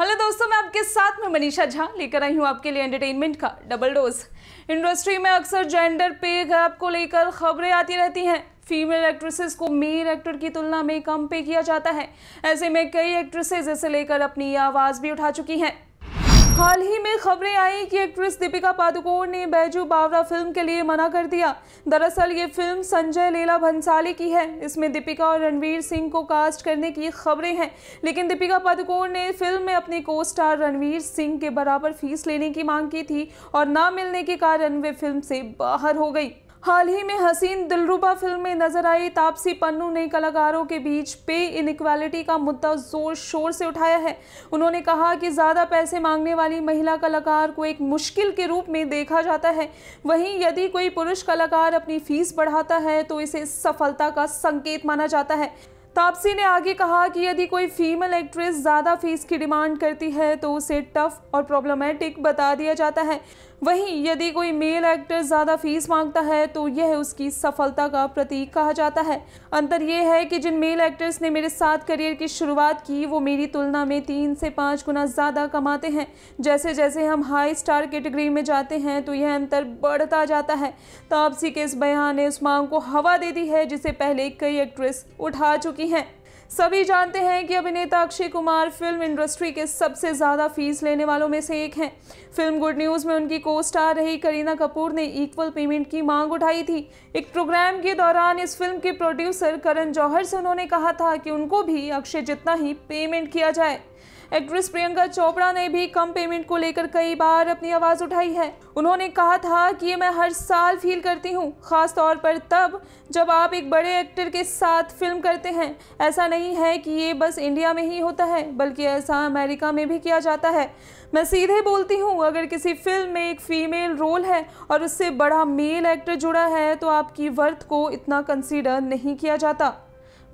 hello दोस्तों मैं आपके साथ में मनीषा झा लेकर आई हूँ आपके लिए एंटरटेनमेंट का डबल डोज इंडस्ट्री में अक्सर जेंडर पे गैप को लेकर खबरें आती रहती हैं फीमेल एक्ट्रेसेस को मेल एक्टर की तुलना में कम पे किया जाता है ऐसे में कई एक्ट्रेसेस इसे लेकर अपनी आवाज़ भी उठा चुकी हैं हाल ही में खबरें आई कि एक्ट्रेस दीपिका पादुकोण ने बैजू बावरा फिल्म के लिए मना कर दिया दरअसल ये फिल्म संजय लीला भंसाली की है इसमें दीपिका और रणवीर सिंह को कास्ट करने की खबरें हैं लेकिन दीपिका पादुकोण ने फिल्म में अपने को स्टार रणवीर सिंह के बराबर फीस लेने की मांग की थी और ना मिलने के कारण वे फिल्म से बाहर हो गई हाल ही में हसीन दिलरुबा फिल्म में नजर आई तापसी पन्नू ने कलाकारों के बीच पे इनक्वालिटी का मुद्दा जोर शोर से उठाया है उन्होंने कहा कि ज़्यादा पैसे मांगने वाली महिला कलाकार को एक मुश्किल के रूप में देखा जाता है वहीं यदि कोई पुरुष कलाकार अपनी फीस बढ़ाता है तो इसे सफलता का संकेत माना जाता है तापसी ने आगे कहा कि यदि कोई फीमेल एक्ट्रेस ज़्यादा फीस की डिमांड करती है तो उसे टफ और प्रॉब्लमेटिक बता दिया जाता है वहीं यदि कोई मेल एक्टर ज़्यादा फीस मांगता है तो यह उसकी सफलता का प्रतीक कहा जाता है अंतर यह है कि जिन मेल एक्टर्स ने मेरे साथ करियर की शुरुआत की वो मेरी तुलना में तीन से पाँच गुना ज़्यादा कमाते हैं जैसे जैसे हम हाई स्टार कैटेगरी में जाते हैं तो यह अंतर बढ़ता जाता है तापसी के इस बयान ने उस मांग को हवा दे दी है जिसे पहले कई एक्ट्रेस उठा चुकी हैं सभी जानते हैं कि अभिनेता अक्षय कुमार फिल्म इंडस्ट्री के सबसे ज़्यादा फीस लेने वालों में से एक हैं फिल्म गुड न्यूज़ में उनकी को स्टार रही करीना कपूर ने इक्वल पेमेंट की मांग उठाई थी एक प्रोग्राम के दौरान इस फिल्म के प्रोड्यूसर करण जौहर से उन्होंने कहा था कि उनको भी अक्षय जितना ही पेमेंट किया जाए एक्ट्रेस प्रियंका चोपड़ा ने भी कम पेमेंट को लेकर कई बार अपनी आवाज़ उठाई है उन्होंने कहा था कि ये मैं हर साल फील करती हूँ ख़ास तौर पर तब जब आप एक बड़े एक्टर के साथ फिल्म करते हैं ऐसा नहीं है कि ये बस इंडिया में ही होता है बल्कि ऐसा अमेरिका में भी किया जाता है मैं सीधे बोलती हूँ अगर किसी फिल्म में एक फ़ीमेल रोल है और उससे बड़ा मेल एक्टर जुड़ा है तो आपकी वर्थ को इतना कंसीडर नहीं किया जाता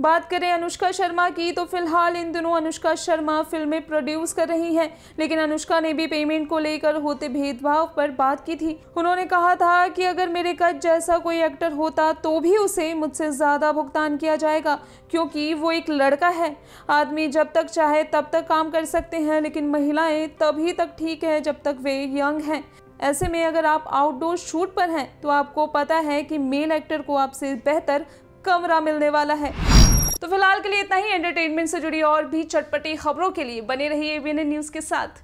बात करें अनुष्का शर्मा की तो फिलहाल इन दिनों अनुष्का शर्मा फिल्में प्रोड्यूस कर रही हैं लेकिन अनुष्का ने भी पेमेंट को लेकर होते भेदभाव पर बात की थी उन्होंने कहा था कि अगर मेरे कद जैसा कोई एक्टर होता तो भी उसे मुझसे ज़्यादा भुगतान किया जाएगा क्योंकि वो एक लड़का है आदमी जब तक चाहे तब तक काम कर सकते हैं लेकिन महिलाएं तभी तक ठीक है जब तक वे यंग हैं ऐसे में अगर आप आउटडोर शूट पर हैं तो आपको पता है कि मेल एक्टर को आपसे बेहतर कमरा मिलने वाला है तो फिलहाल के लिए इतना ही एंटरटेनमेंट से जुड़ी और भी चटपटी खबरों के लिए बने रहिए एबीएन न्यूज़ के साथ